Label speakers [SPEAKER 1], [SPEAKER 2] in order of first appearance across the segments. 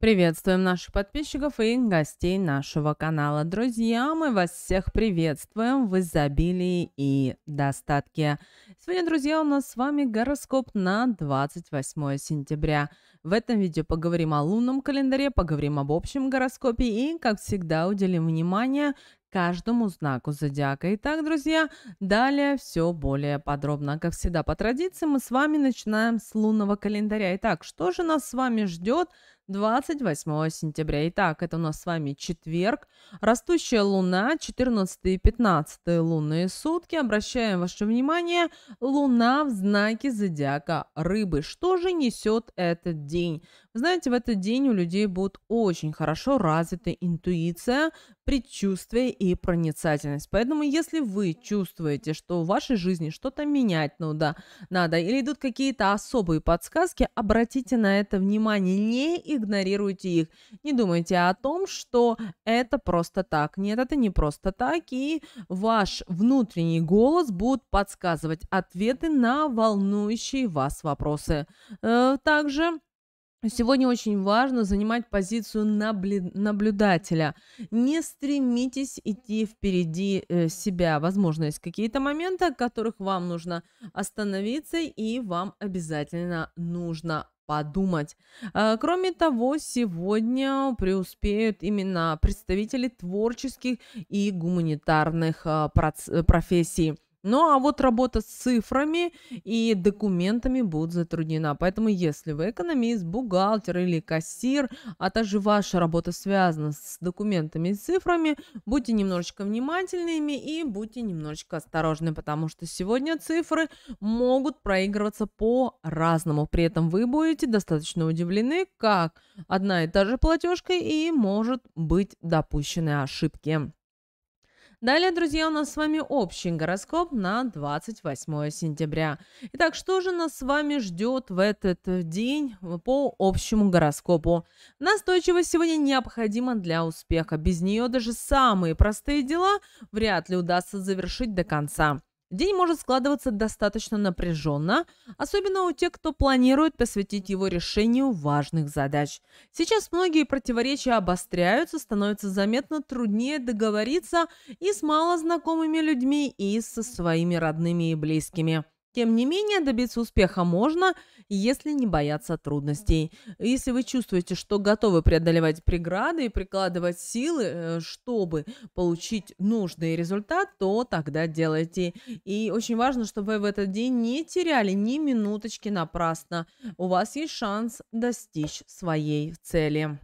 [SPEAKER 1] Приветствуем наших подписчиков и гостей нашего канала. Друзья, мы вас всех приветствуем в изобилии и достатке. Сегодня, друзья, у нас с вами гороскоп на 28 сентября. В этом видео поговорим о лунном календаре, поговорим об общем гороскопе и, как всегда, уделим внимание каждому знаку зодиака. Итак, друзья, далее все более подробно. Как всегда, по традиции мы с вами начинаем с лунного календаря. Итак, что же нас с вами ждет 28 сентября. Итак, это у нас с вами четверг. Растущая луна, 14 и 15 лунные сутки. Обращаем ваше внимание, луна в знаке зодиака рыбы. Что же несет этот день? Знаете, в этот день у людей будут очень хорошо развиты интуиция, предчувствие и проницательность. Поэтому, если вы чувствуете, что в вашей жизни что-то менять надо, надо или идут какие-то особые подсказки, обратите на это внимание, не игнорируйте их. Не думайте о том, что это просто так. Нет, это не просто так. И ваш внутренний голос будет подсказывать ответы на волнующие вас вопросы. Э, также Сегодня очень важно занимать позицию наблюдателя. Не стремитесь идти впереди э, себя. Возможно, есть какие-то моменты, от которых вам нужно остановиться, и вам обязательно нужно подумать. А, кроме того, сегодня преуспеют именно представители творческих и гуманитарных а, э, профессий. Ну а вот работа с цифрами и документами будет затруднена. Поэтому если вы экономист, бухгалтер или кассир, а также ваша работа связана с документами и цифрами, будьте немножечко внимательными и будьте немножечко осторожны, потому что сегодня цифры могут проигрываться по-разному. При этом вы будете достаточно удивлены, как одна и та же платежка и может быть допущены ошибки. Далее, друзья, у нас с вами общий гороскоп на 28 сентября. Итак, что же нас с вами ждет в этот э, день э, по общему гороскопу? Настойчивость сегодня необходима для успеха. Без нее даже самые простые дела вряд ли удастся завершить до конца. День может складываться достаточно напряженно, особенно у тех, кто планирует посвятить его решению важных задач. Сейчас многие противоречия обостряются, становится заметно труднее договориться и с малознакомыми людьми, и со своими родными и близкими. Тем не менее, добиться успеха можно, если не бояться трудностей. Если вы чувствуете, что готовы преодолевать преграды и прикладывать силы, э, чтобы получить нужный результат, то тогда делайте. И очень важно, чтобы вы в этот день не теряли ни минуточки напрасно. У вас есть шанс достичь своей цели.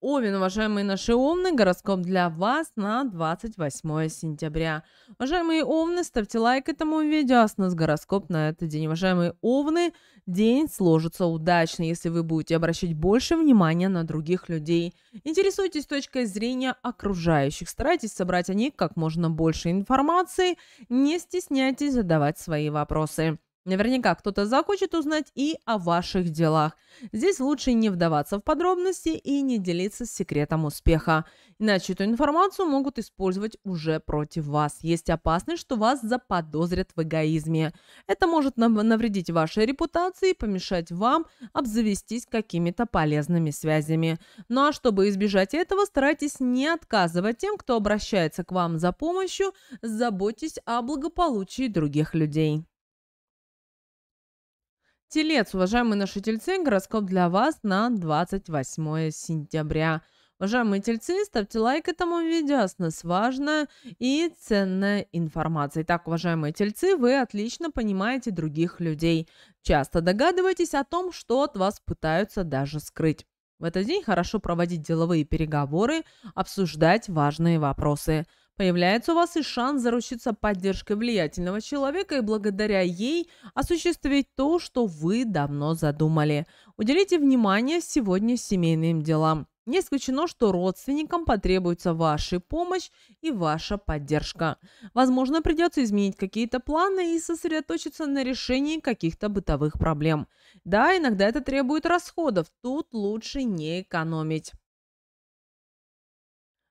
[SPEAKER 1] Овен, уважаемые наши овны, гороскоп для вас на 28 сентября. Уважаемые овны, ставьте лайк этому видео, а с нас гороскоп на этот день. Уважаемые овны, день сложится удачно, если вы будете обращать больше внимания на других людей. Интересуйтесь точкой зрения окружающих, старайтесь собрать о них как можно больше информации, не стесняйтесь задавать свои вопросы. Наверняка кто-то захочет узнать и о ваших делах. Здесь лучше не вдаваться в подробности и не делиться с секретом успеха. Иначе эту информацию могут использовать уже против вас. Есть опасность, что вас заподозрят в эгоизме. Это может навредить вашей репутации и помешать вам обзавестись какими-то полезными связями. Ну а чтобы избежать этого, старайтесь не отказывать тем, кто обращается к вам за помощью. Заботьтесь о благополучии других людей. Телец, уважаемые наши тельцы, гороскоп для вас на 28 сентября. Уважаемые тельцы, ставьте лайк этому видео, с нас важная и ценная информация. Итак, уважаемые тельцы, вы отлично понимаете других людей. Часто догадываетесь о том, что от вас пытаются даже скрыть. В этот день хорошо проводить деловые переговоры, обсуждать важные вопросы. Появляется у вас и шанс заручиться поддержкой влиятельного человека и благодаря ей осуществить то, что вы давно задумали. Уделите внимание сегодня семейным делам. Не исключено, что родственникам потребуется ваша помощь и ваша поддержка. Возможно, придется изменить какие-то планы и сосредоточиться на решении каких-то бытовых проблем. Да, иногда это требует расходов, тут лучше не экономить.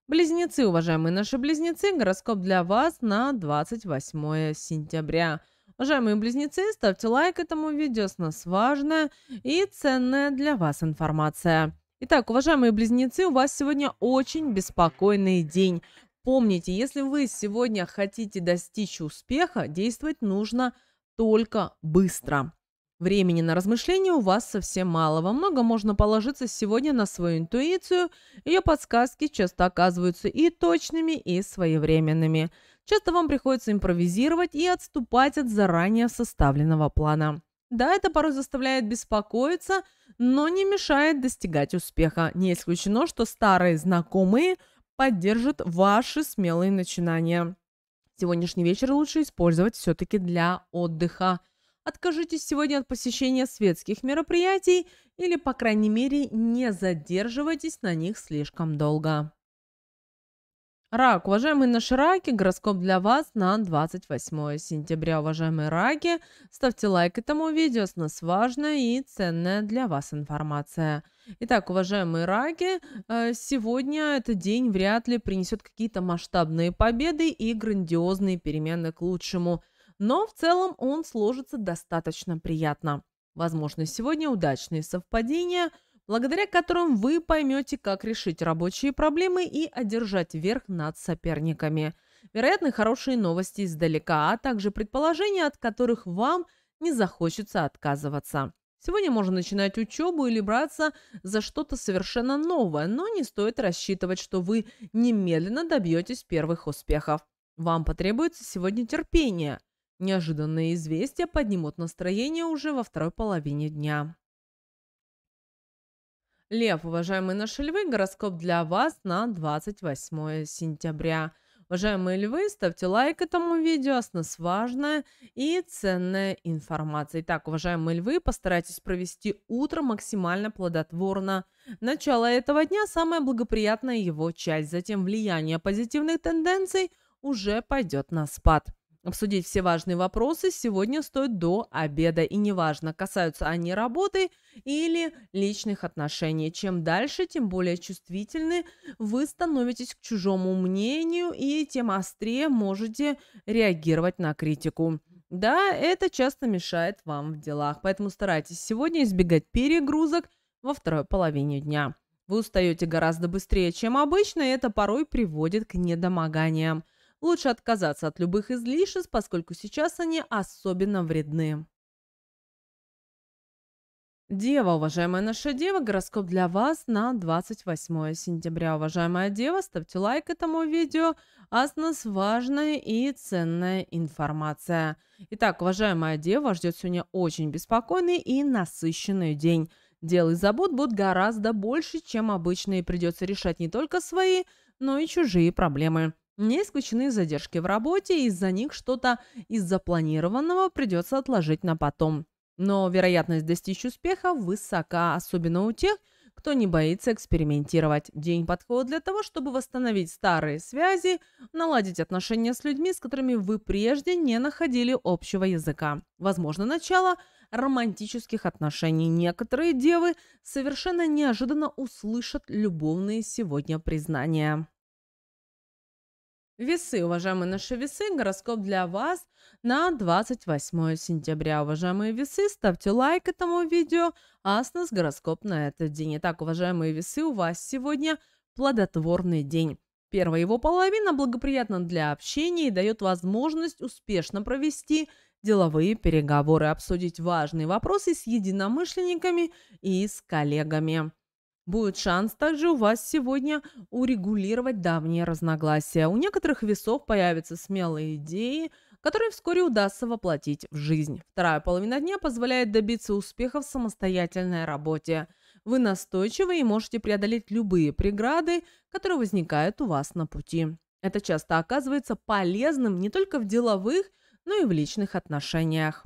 [SPEAKER 1] Близнецы, уважаемые наши близнецы, гороскоп для вас на 28 сентября. Уважаемые близнецы, ставьте лайк этому видео, с нас важная и ценная для вас информация. Итак, уважаемые близнецы, у вас сегодня очень беспокойный день. Помните, если вы сегодня хотите достичь успеха, действовать нужно только быстро. Времени на размышления у вас совсем мало. Во много можно положиться сегодня на свою интуицию. Ее подсказки часто оказываются и точными, и своевременными. Часто вам приходится импровизировать и отступать от заранее составленного плана. Да, это порой заставляет беспокоиться, но не мешает достигать успеха. Не исключено, что старые знакомые поддержат ваши смелые начинания. Сегодняшний вечер лучше использовать все-таки для отдыха – откажитесь сегодня от посещения светских мероприятий или, по крайней мере, не задерживайтесь на них слишком долго. Рак, уважаемые наши раки, гороскоп для вас на 28 сентября. Уважаемые раки, ставьте лайк этому видео, с нас важная и ценная для вас информация. Итак, уважаемые раки, э, сегодня этот день вряд ли принесет какие-то масштабные победы и грандиозные перемены к лучшему – но в целом он сложится достаточно приятно. Возможно, сегодня удачные совпадения, благодаря которым вы поймете, как решить рабочие проблемы и одержать верх над соперниками. Вероятно, хорошие новости издалека, а также предположения, от которых вам не захочется отказываться. Сегодня можно начинать учебу или браться за что-то совершенно новое, но не стоит рассчитывать, что вы немедленно добьетесь первых успехов. Вам потребуется сегодня терпение – Неожиданные известия поднимут настроение уже во второй половине дня. Лев, уважаемые наши львы, гороскоп для вас на 28 сентября. Уважаемые львы, ставьте лайк этому видео, с нас важная и ценная информация. Итак, уважаемые львы, постарайтесь провести утро максимально плодотворно. Начало этого дня – самая благоприятная его часть, затем влияние позитивных тенденций уже пойдет на спад. Обсудить все важные вопросы сегодня стоит до обеда, и неважно, касаются они работы или личных отношений. Чем дальше, тем более чувствительны вы становитесь к чужому мнению и тем острее можете реагировать на критику. Да, это часто мешает вам в делах, поэтому старайтесь сегодня избегать перегрузок во второй половине дня. Вы устаете гораздо быстрее, чем обычно, и это порой приводит к недомоганиям лучше отказаться от любых излишеств, поскольку сейчас они особенно вредны. Дева, уважаемая наша дева, гороскоп для вас на 28 сентября. Уважаемая дева, ставьте лайк этому видео, а с нас важная и ценная информация. Итак, уважаемая дева, ждет сегодня очень беспокойный и насыщенный день. Дел и забот будет гораздо больше, чем обычно, и придется решать не только свои, но и чужие проблемы. Не исключены задержки в работе, из-за них что-то из запланированного придется отложить на потом. Но вероятность достичь успеха высока, особенно у тех, кто не боится экспериментировать. День подходит для того, чтобы восстановить старые связи, наладить отношения с людьми, с которыми вы прежде не находили общего языка. Возможно, начало романтических отношений. Некоторые девы совершенно неожиданно услышат любовные сегодня признания. Весы, уважаемые наши весы, гороскоп для вас на 28 сентября. Уважаемые весы, ставьте лайк этому видео, а с нас гороскоп на этот день. Итак, уважаемые весы, у вас сегодня плодотворный день. Первая его половина благоприятна для общения и дает возможность успешно провести деловые переговоры, обсудить важные вопросы с единомышленниками и с коллегами. Будет шанс также у вас сегодня урегулировать давние разногласия. У некоторых весов появятся смелые идеи, которые вскоре удастся воплотить в жизнь. Вторая половина дня позволяет добиться успеха в самостоятельной работе. Вы настойчивы и можете преодолеть любые преграды, которые возникают у вас на пути. Это часто оказывается полезным не только в деловых, но и в личных отношениях.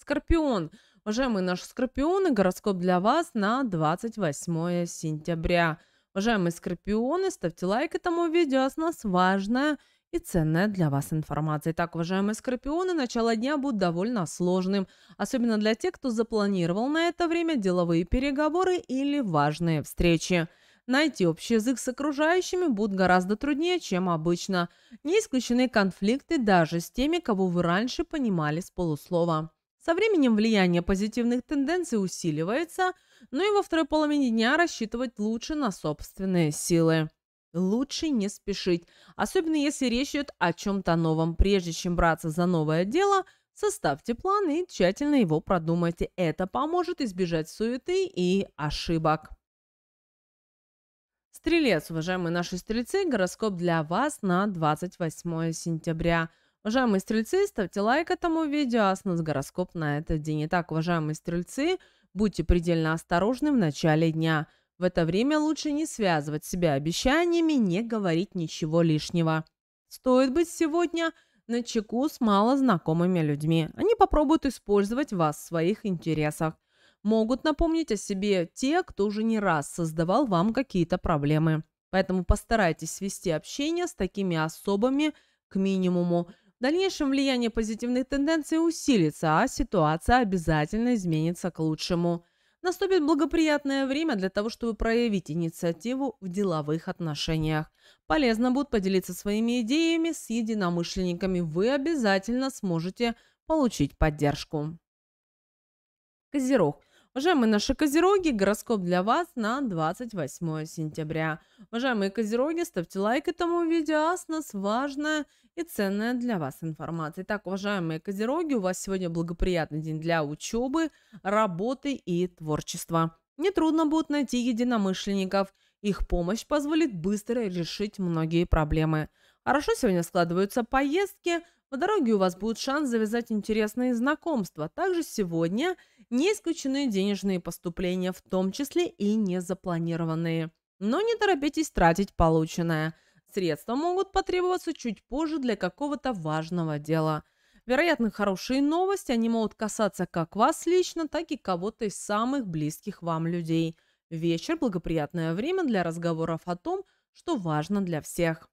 [SPEAKER 1] Скорпион – Уважаемые наши скорпионы, гороскоп для вас на 28 сентября. Уважаемые скорпионы, ставьте лайк этому видео, а с нас важная и ценная для вас информация. Итак, уважаемые скорпионы, начало дня будет довольно сложным, особенно для тех, кто запланировал на это время деловые переговоры или важные встречи. Найти общий язык с окружающими будет гораздо труднее, чем обычно. Не исключены конфликты даже с теми, кого вы раньше понимали с полуслова. Со временем влияние позитивных тенденций усиливается, но и во второй половине дня рассчитывать лучше на собственные силы. Лучше не спешить, особенно если речь идет о чем-то новом. Прежде чем браться за новое дело, составьте план и тщательно его продумайте. Это поможет избежать суеты и ошибок. Стрелец, уважаемые наши стрельцы, гороскоп для вас на 28 сентября – Уважаемые стрельцы, ставьте лайк этому видео, а с нас гороскоп на этот день. Итак, уважаемые стрельцы, будьте предельно осторожны в начале дня. В это время лучше не связывать себя обещаниями, не говорить ничего лишнего. Стоит быть сегодня на чеку с малознакомыми людьми. Они попробуют использовать вас в своих интересах. Могут напомнить о себе те, кто уже не раз создавал вам какие-то проблемы. Поэтому постарайтесь свести общение с такими особами к минимуму. В дальнейшем влияние позитивных тенденций усилится, а ситуация обязательно изменится к лучшему. Наступит благоприятное время для того, чтобы проявить инициативу в деловых отношениях. Полезно будет поделиться своими идеями с единомышленниками. Вы обязательно сможете получить поддержку. Козерог – Уважаемые наши козероги, гороскоп для вас на 28 сентября. Уважаемые козероги, ставьте лайк этому видео, а с нас важная и ценная для вас информация. Итак, уважаемые козероги, у вас сегодня благоприятный день для учебы, работы и творчества. Нетрудно будет найти единомышленников. Их помощь позволит быстро решить многие проблемы. Хорошо сегодня складываются поездки, по дороге у вас будет шанс завязать интересные знакомства. Также сегодня – не исключены денежные поступления, в том числе и незапланированные. Но не торопитесь тратить полученное. Средства могут потребоваться чуть позже для какого-то важного дела. Вероятно, хорошие новости, они могут касаться как вас лично, так и кого-то из самых близких вам людей. Вечер – благоприятное время для разговоров о том, что важно для всех.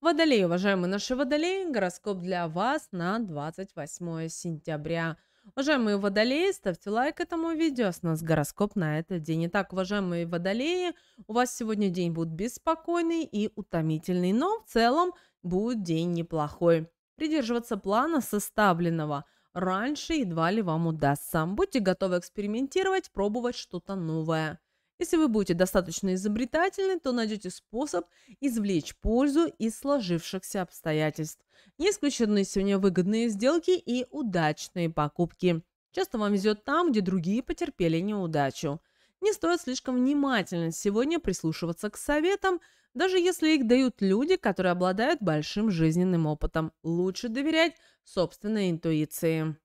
[SPEAKER 1] Водолей, уважаемые наши водолеи, гороскоп для вас на 28 сентября. Уважаемые водолеи, ставьте лайк этому видео, с нас гороскоп на этот день. Итак, уважаемые водолеи, у вас сегодня день будет беспокойный и утомительный, но в целом будет день неплохой. Придерживаться плана, составленного раньше, едва ли вам удастся. Будьте готовы экспериментировать, пробовать что-то новое. Если вы будете достаточно изобретательны, то найдете способ извлечь пользу из сложившихся обстоятельств. Не исключены сегодня выгодные сделки и удачные покупки. Часто вам везет там, где другие потерпели неудачу. Не стоит слишком внимательно сегодня прислушиваться к советам, даже если их дают люди, которые обладают большим жизненным опытом. Лучше доверять собственной интуиции.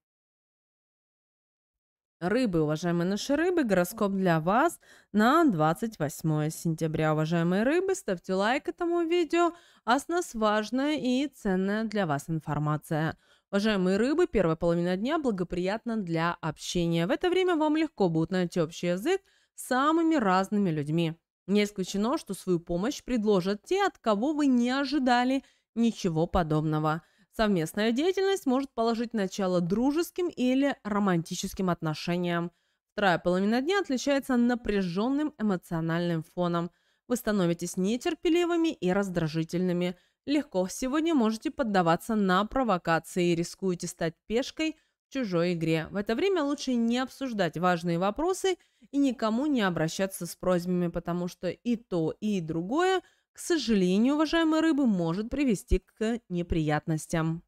[SPEAKER 1] Рыбы, уважаемые наши рыбы, гороскоп для вас на 28 сентября. Уважаемые рыбы, ставьте лайк этому видео, а с нас важная и ценная для вас информация. Уважаемые рыбы, первая половина дня благоприятна для общения. В это время вам легко будет найти общий язык с самыми разными людьми. Не исключено, что свою помощь предложат те, от кого вы не ожидали ничего подобного – Совместная деятельность может положить начало дружеским или романтическим отношениям. Вторая половина дня отличается напряженным эмоциональным фоном. Вы становитесь нетерпеливыми и раздражительными. Легко сегодня можете поддаваться на провокации и рискуете стать пешкой в чужой игре. В это время лучше не обсуждать важные вопросы и никому не обращаться с просьбами, потому что и то, и другое – к сожалению, уважаемые рыбы, может привести к неприятностям.